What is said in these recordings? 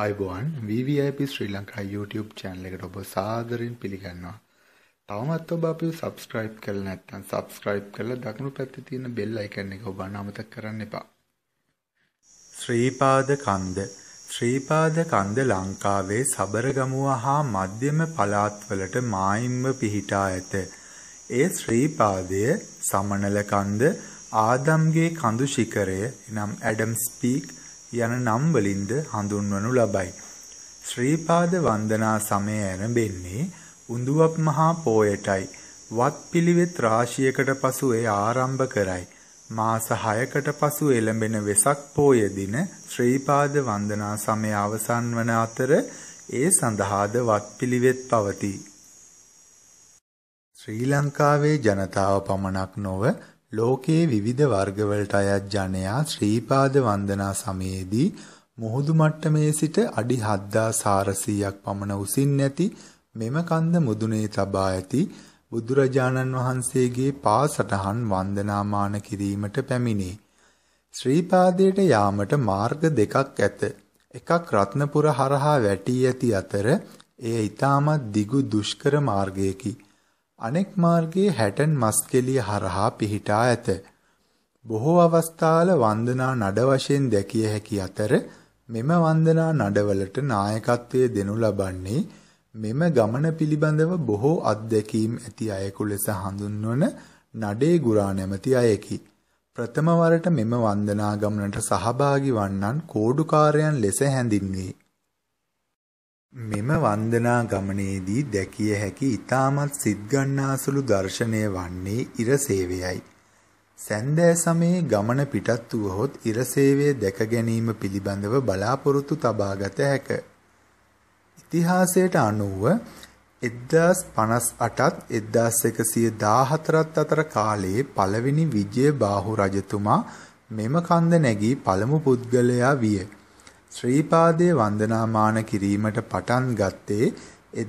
අයිබෝන් VVIP ශ්‍රී Lanka YouTube channel එකට ඔබ සාදරයෙන් පිළිගන්නවා. තවමත් ඔබ අපිව subscribe කරලා නැත්නම් subscribe කරලා දකුණු පැත්තේ තියෙන bell icon එක ඔබ අමතක කරන්න එපා. ශ්‍රීපාද කන්ද ශ්‍රීපාද කන්ද ලංකාවේ සබරගමුව හා මධ්‍යම පළාත්වලට මායිම්ව පිහිටා ඇත. ඒ ශ්‍රීපාදය සමනල කන්ද ආදම්ගේ කඳු ශිඛරය එනම් ඇඩම්ස් පීක් යන නම් වලින්ද හඳුන්වනු ලබයි. ශ්‍රීපාද වන්දනා සමය ඇරඹෙන්නේ උඳුවප් මහා පෝයටයි. වත් පිළිවෙත් රාශියකට පසු එය ආරම්භ කරයි. මාස 6කට පසු එළඹෙන වෙසක් පෝය දින ශ්‍රීපාද වන්දනා සමය අවසන් වන අතර ඒ සඳහාද වත් පිළිවෙත් පවතී. ශ්‍රී ලංකාවේ ජනතාව පමණක් නොව ලෝකයේ විවිධ වර්ගවලට අයත් ජනයා ශ්‍රීපාද වන්දනා සමයේදී මුහුදු මට්ටමේ සිට අඩි 7400ක් පමණ උසින් නැති මෙම කන්ද මුදුනේ තබා ඇති බුදුරජාණන් වහන්සේගේ පා සටහන් වන්දනාමාන කිරීමට පැමිණේ. ශ්‍රීපාදයට යාමට මාර්ග දෙකක් ඇත. එකක් රත්නපුර හරහා වැටී ඇති අතර එය ඊටමත් දිගු දුෂ්කර මාර්ගයකි. අනෙක් මාර්ගයේ හැටන් මස්කෙලිය හරහා පිහිටා ඇත. බොහෝ අවස්ථාවල වන්දනා නඩ වශයෙන් දැකිය හැකි අතර මෙම වන්දනා නඩවලට නායකත්වයේ දෙනු ලබන්නේ මෙම ගමන පිළිබඳව බොහෝ අත්දැකීම් ඇති අයෙකු ලෙස හඳුන්වන නඩේ ගුරා නැමැති අයෙකි. ප්‍රථම වරට මෙම වන්දනා ගමනට සහභාගී වන්නන් කෝඩුකාරයන් ලෙස හැඳින්වේ. මෙම වන්දනා ගමනේදී දැකිය හැකි ඉතාමත් සිත්ගන්නාසුළු දර්ශනය වන්නේ ඉරසේවයයි. සැන්දෑ සමයේ ගමන පිටත් වුවහොත් ඉරසේවය දැක ගැනීම පිළිබඳව බලාපොරොත්තු තබාගත හැක. ඉතිහාසයට අනුව 1058ත් 1114ත් අතර කාලයේ පළවෙනි විජය බාහු රජතුමා මෙම කන්ද නැගී පළමු පුද්ගලයා විය. ශ්‍රීපාදයේ වන්දනාමාන කිරීමට පටන් ගත්තේ 1187ත්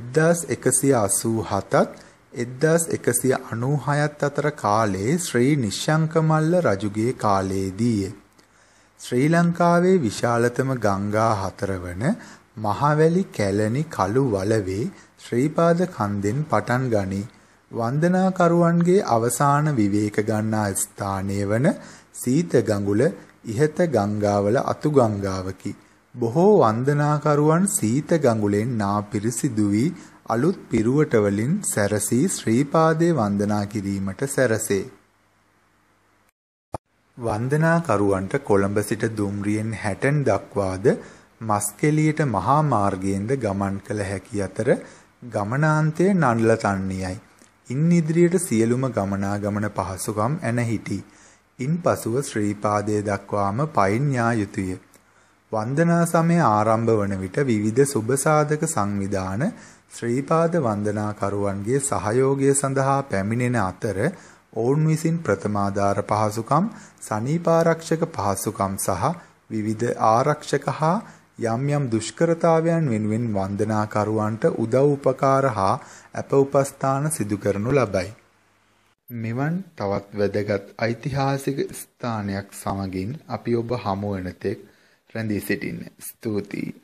1196ත් අතර කාලයේ ශ්‍රී නිශ්ශංකමල්ල රජුගේ කාලයේදීය. ශ්‍රී ලංකාවේ විශාලතම ගංගා හතර වන මහවැලි කැලණි කළු වලවේ ශ්‍රීපාද කන්දෙන් පටන් ගනී. වන්දනාකරුවන්ගේ අවසාන විවේක ගන්නා ස්ථානය වන සීත ගඟුල ඉහත ගංගාවල අතු ගංගාවකි. බොහෝ වන්දනාකරුවන් සීත ගඟුලෙන් නාපිරිසිදු වී අලුත් පිරුවට වලින් සැරසී ශ්‍රී පාදේ වන්දනා කිරීමට සැරසේ. වන්දනාකරුවන්ට කොළඹ සිට දුම්රියෙන් හැටන් දක්වාද මස්කෙලියට මහා මාර්ගයෙන්ද ගමන් කළ හැකි අතර ගමනාන්තය නන්ල තන්නේයයි. ඉන් ඉදිරියට සියලුම ගමනාගමන පහසුකම් ඇනහිටි. ඉන් පසුව ශ්‍රීපාදය දක්වාම පයින් යා යුතුය. වන්දනා සමය ආරම්භ වන විට විවිධ සුබ සාධක සංවිධාන ශ්‍රීපාද වන්දනාකරුවන්ගේ සහයෝගය සඳහා පැමිණෙන අතර ඔවුන් විසින් ප්‍රථමාදාර පහසුකම්, සනීපාරක්ෂක පහසුකම් සහ විවිධ ආරක්ෂක හා යම් යම් දුෂ්කරතාවයන් වෙනුවෙන් වන්දනාකරුවන්ට උදව් උපකාර හා අප උපස්ථාන සිදු කරනු ලබයි. මෙවන් තවත් වැදගත් ඓතිහාසික ස්ථානයක් සමගින් අපි ඔබ හමු වෙනතෙක් රැඳී සිටින්න. ස්තුතියි.